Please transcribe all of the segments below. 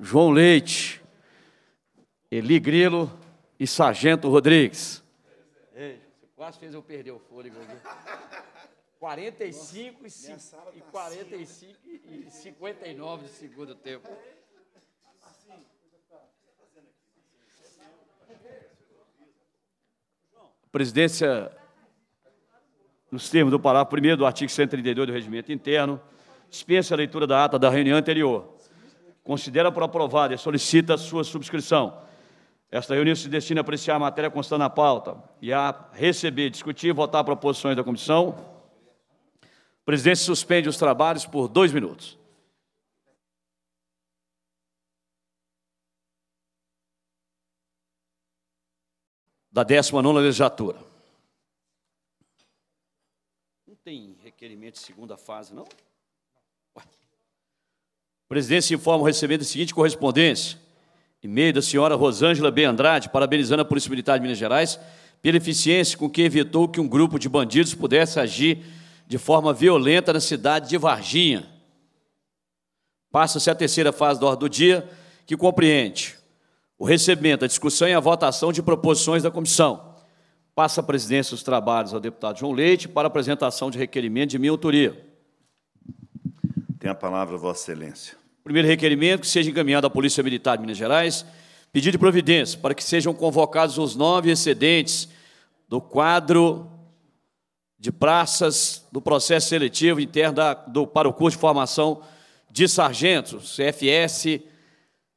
João Leite, Eli Grilo e Sargento Rodrigues. Ei, você quase fez eu perder o fôlego. 45 Nossa, e, tá e 45 assim, né? e 59 do segundo tempo. A presidência, nos termos do parágrafo 1 do artigo 132 do Regimento Interno, dispensa a leitura da ata da reunião anterior considera por aprovada e solicita sua subscrição. Esta reunião se destina a apreciar a matéria constando na pauta e a receber, discutir e votar proposições da comissão. O presidente suspende os trabalhos por dois minutos. Da 19 legislatura. Não tem requerimento de segunda fase, não? se informa o a seguinte correspondência. E-mail da senhora Rosângela B. Andrade, parabenizando a Polícia Militar de Minas Gerais pela eficiência com que evitou que um grupo de bandidos pudesse agir de forma violenta na cidade de Varginha. Passa-se a terceira fase da ordem do dia, que compreende o recebimento, a discussão e a votação de proposições da comissão. Passa a presidência dos trabalhos ao deputado João Leite para apresentação de requerimento de minha autoria. Tem a palavra, Vossa Excelência. Primeiro requerimento: que seja encaminhado à Polícia Militar de Minas Gerais pedido de providência para que sejam convocados os nove excedentes do quadro de praças do processo seletivo interno da, do, para o curso de formação de sargentos, CFS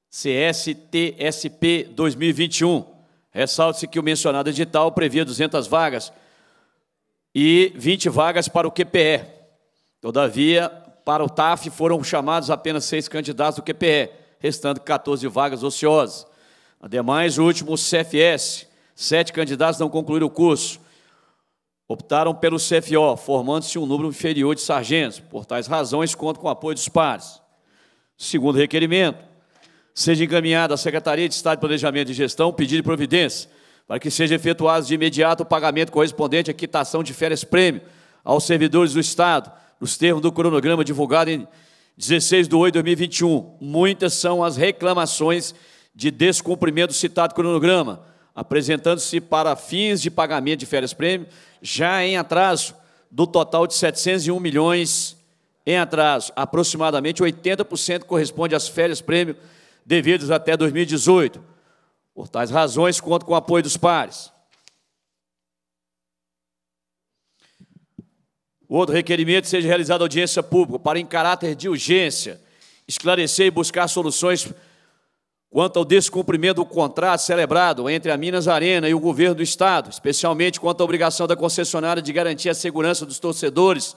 CSTSP 2021. Ressalte-se que o mencionado edital previa 200 vagas e 20 vagas para o QPE. Todavia, para o TAF foram chamados apenas seis candidatos do QPE, restando 14 vagas ociosas. Ademais, o último CFS, sete candidatos não concluíram o curso. Optaram pelo CFO, formando-se um número inferior de sargentos. Por tais razões, conto com o apoio dos pares. Segundo requerimento, seja encaminhada à Secretaria de Estado de Planejamento e Gestão pedido de providência para que seja efetuado de imediato o pagamento correspondente à quitação de férias-prêmio aos servidores do Estado, nos termos do cronograma divulgado em 16 de 8 de 2021. Muitas são as reclamações de descumprimento do citado cronograma, apresentando-se para fins de pagamento de férias-prêmio, já em atraso do total de 701 milhões em atraso. Aproximadamente 80% corresponde às férias-prêmio devidas até 2018. Por tais razões, conto com o apoio dos pares. O outro requerimento seja realizada audiência pública para, em caráter de urgência, esclarecer e buscar soluções quanto ao descumprimento do contrato celebrado entre a Minas Arena e o governo do Estado, especialmente quanto à obrigação da concessionária de garantir a segurança dos torcedores.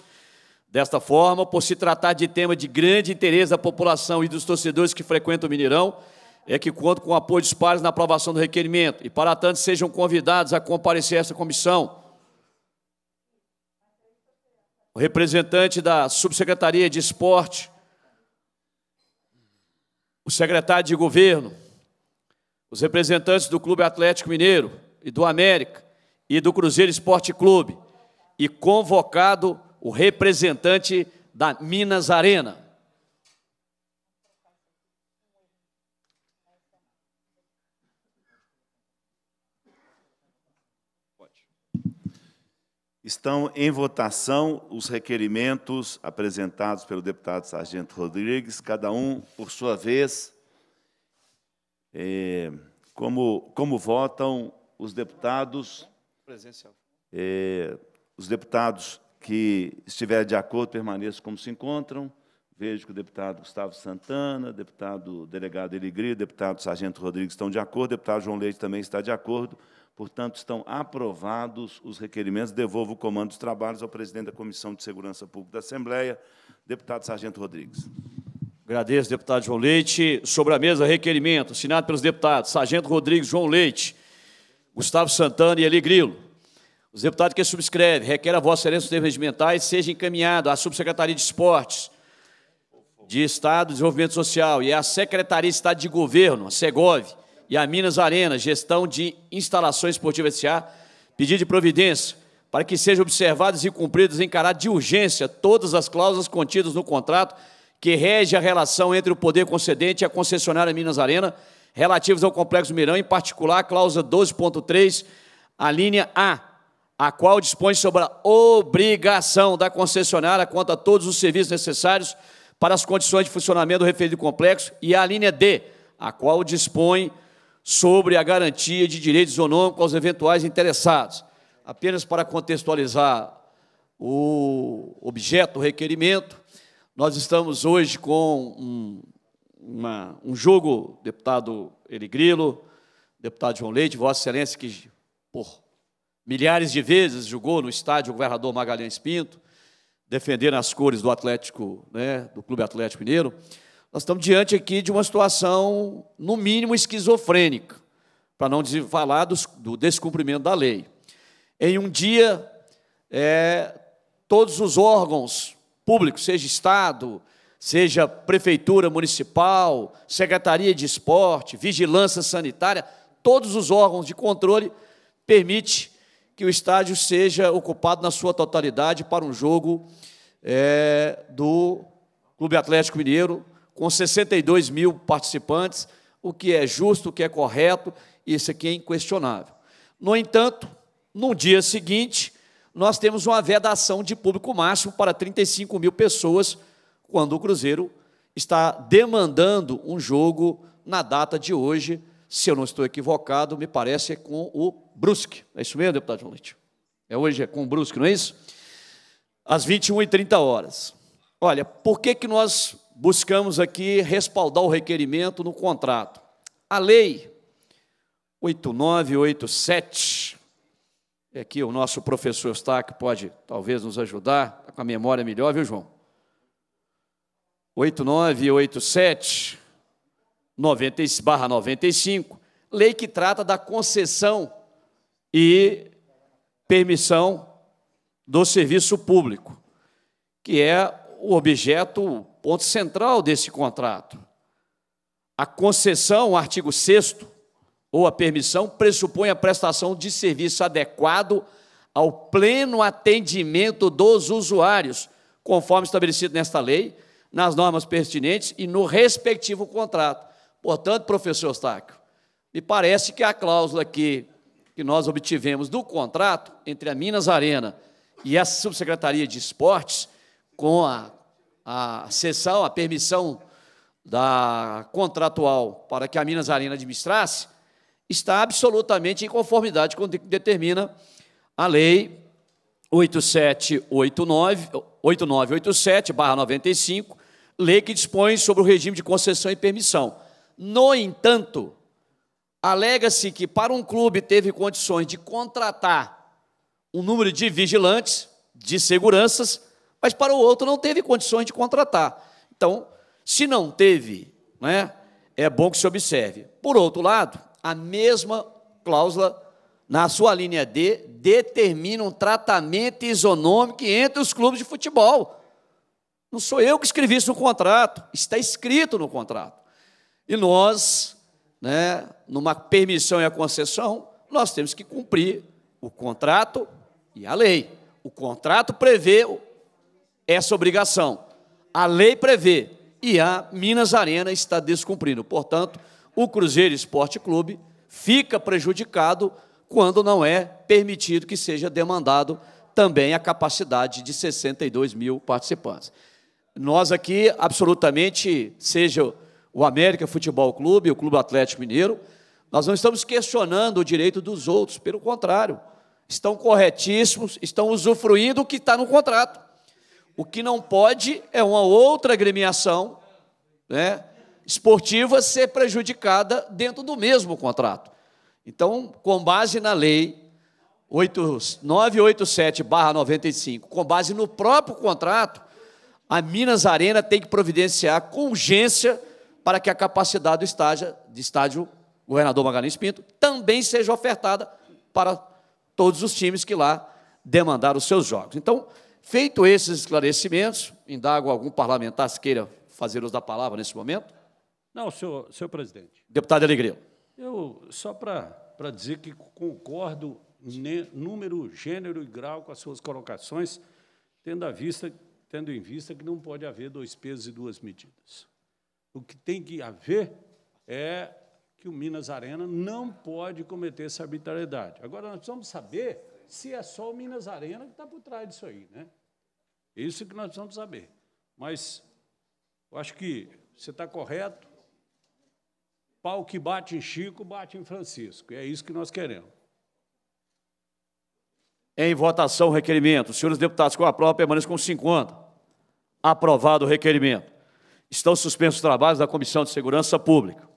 Desta forma, por se tratar de tema de grande interesse da população e dos torcedores que frequentam o Mineirão, é que conto com o apoio dos pares na aprovação do requerimento e, para tanto, sejam convidados a comparecer a essa comissão o representante da Subsecretaria de Esporte, o secretário de governo, os representantes do Clube Atlético Mineiro e do América e do Cruzeiro Esporte Clube, e convocado o representante da Minas Arena. Pode. Estão em votação os requerimentos apresentados pelo deputado Sargento Rodrigues, cada um por sua vez. É, como, como votam os deputados? Presencial. É, os deputados que estiverem de acordo permaneçam como se encontram. Vejo que o deputado Gustavo Santana, deputado delegado Eligri, deputado Sargento Rodrigues estão de acordo, deputado João Leite também está de acordo. Portanto, estão aprovados os requerimentos. Devolvo o comando dos trabalhos ao presidente da Comissão de Segurança Pública da Assembleia, deputado Sargento Rodrigues. Agradeço, deputado João Leite. Sobre a mesa, requerimento, assinado pelos deputados Sargento Rodrigues, João Leite, Gustavo Santana e Eli Grilo. Os deputados que subscrevem, requer a vossa excelência dos termos regimentais, seja encaminhado à Subsecretaria de Esportes, de Estado e Desenvolvimento Social e à Secretaria de Estado de Governo, a SEGOV, e a Minas Arena, gestão de instalações esportivas S.A., pedir de providência para que sejam observadas e cumpridas em caráter de urgência todas as cláusulas contidas no contrato que rege a relação entre o poder concedente e a concessionária Minas Arena, relativas ao Complexo Mirão, em particular a cláusula 12.3, a linha A, a qual dispõe sobre a obrigação da concessionária quanto a todos os serviços necessários para as condições de funcionamento do referido complexo, e a linha D, a qual dispõe sobre a garantia de direitos econômicos aos eventuais interessados. Apenas para contextualizar o objeto, o requerimento, nós estamos hoje com um, uma, um jogo, deputado Eli deputado João Leite, Vossa Excelência, que por milhares de vezes jogou no estádio o governador Magalhães Pinto, defendendo as cores do Atlético, né, do Clube Atlético Mineiro. Nós estamos diante aqui de uma situação, no mínimo, esquizofrênica, para não falar do, do descumprimento da lei. Em um dia, é, todos os órgãos públicos, seja Estado, seja Prefeitura Municipal, Secretaria de Esporte, Vigilância Sanitária, todos os órgãos de controle permite que o estádio seja ocupado na sua totalidade para um jogo é, do Clube Atlético Mineiro com 62 mil participantes, o que é justo, o que é correto, isso aqui é inquestionável. No entanto, no dia seguinte, nós temos uma vedação de público máximo para 35 mil pessoas, quando o Cruzeiro está demandando um jogo na data de hoje, se eu não estou equivocado, me parece é com o Brusque. É isso mesmo, deputado João Leite? É hoje é com o Brusque, não é isso? Às 21h30 horas. Olha, por que, que nós buscamos aqui respaldar o requerimento no contrato. A lei 8987, é aqui o nosso professor está que pode talvez nos ajudar, está com a memória melhor, viu, João? 8987 95, lei que trata da concessão e permissão do serviço público, que é o objeto ponto central desse contrato. A concessão, artigo 6 ou a permissão, pressupõe a prestação de serviço adequado ao pleno atendimento dos usuários, conforme estabelecido nesta lei, nas normas pertinentes e no respectivo contrato. Portanto, professor Eustáquio, me parece que a cláusula que, que nós obtivemos do contrato entre a Minas Arena e a Subsecretaria de Esportes, com a a cessão, a permissão da contratual para que a Minas Arena administrasse, está absolutamente em conformidade com o que determina a lei 8789, 8987/95, lei que dispõe sobre o regime de concessão e permissão. No entanto, alega-se que para um clube teve condições de contratar um número de vigilantes, de seguranças, mas para o outro não teve condições de contratar. Então, se não teve, né, é bom que se observe. Por outro lado, a mesma cláusula, na sua linha D, determina um tratamento isonômico entre os clubes de futebol. Não sou eu que escrevi isso no contrato, está escrito no contrato. E nós, né, numa permissão e a concessão, nós temos que cumprir o contrato e a lei. O contrato prevê essa obrigação. A lei prevê e a Minas Arena está descumprindo. Portanto, o Cruzeiro Esporte Clube fica prejudicado quando não é permitido que seja demandado também a capacidade de 62 mil participantes. Nós aqui, absolutamente, seja o América Futebol Clube, o Clube Atlético Mineiro, nós não estamos questionando o direito dos outros, pelo contrário, estão corretíssimos, estão usufruindo o que está no contrato. O que não pode é uma outra agremiação né, esportiva ser prejudicada dentro do mesmo contrato. Então, com base na lei 987-95, com base no próprio contrato, a Minas Arena tem que providenciar com urgência para que a capacidade do estádio, de estádio Governador Magalhães Pinto também seja ofertada para todos os times que lá demandaram os seus jogos. Então, Feito esses esclarecimentos, indago algum parlamentar se queira fazer uso da palavra nesse momento. Não, senhor, senhor presidente. Deputado Alegria. Eu, só para dizer que concordo número, gênero e grau com as suas colocações, tendo, vista, tendo em vista que não pode haver dois pesos e duas medidas. O que tem que haver é que o Minas Arena não pode cometer essa arbitrariedade. Agora, nós precisamos saber se é só o Minas Arena que está por trás disso aí, né? Isso que nós precisamos saber. Mas eu acho que você está correto. Pau que bate em Chico, bate em Francisco. E é isso que nós queremos. Em votação o requerimento. Senhores deputados, com a prova permaneçam com 50. Aprovado o requerimento. Estão suspensos os trabalhos da Comissão de Segurança Pública.